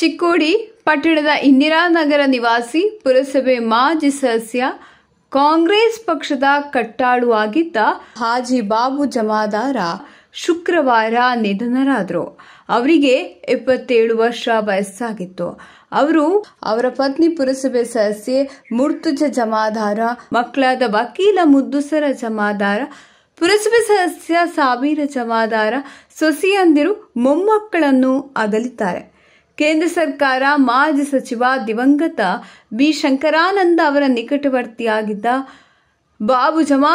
ಚಿಕ್ಕೋಡಿ ಪಟ್ಟಣದ ಇಂದಿರಾನಗರ ನಿವಾಸಿ ಪುರಸಭೆ ಮಾಜಿ ಸದಸ್ಯ ಕಾಂಗ್ರೆಸ್ ಪಕ್ಷದ ಕಟ್ಟಾಳುವಾಗಿದ್ದ ಹಾಜಿ ಬಾಬು ಜಮಾದಾರ ಶುಕ್ರವಾರ ನಿಧನರಾದರು ಅವರಿಗೆ ಇಪ್ಪತ್ತೇಳು ವರ್ಷ ವಯಸ್ಸಾಗಿತ್ತು ಅವರು ಅವರ ಪತ್ನಿ ಪುರಸಭೆ ಸದಸ್ಯೆ ಮುರ್ತುಜ ಜಮಾದಾರ ಮಕ್ಕಳಾದ ವಕೀಲ ಮುದ್ದುಸರ ಜಮಾದಾರ ಪುರಸಭೆ ಸದಸ್ಯ ಸಾವೀರ ಜಮಾದಾರ ಸೊಸಿಯಂದಿರು ಮೊಮ್ಮಕ್ಕಳನ್ನು ಅಗಲಿದ್ದಾರೆ ಕೇಂದ್ರ ಸರ್ಕಾರ ಮಾಜಿ ಸಚಿವ ದಿವಂಗತ ಬಿ ಶಂಕರಾನಂದ ಅವರ ನಿಕಟವರ್ತಿಯಾಗಿದ್ದ ಬಾಬು ಜಮಾ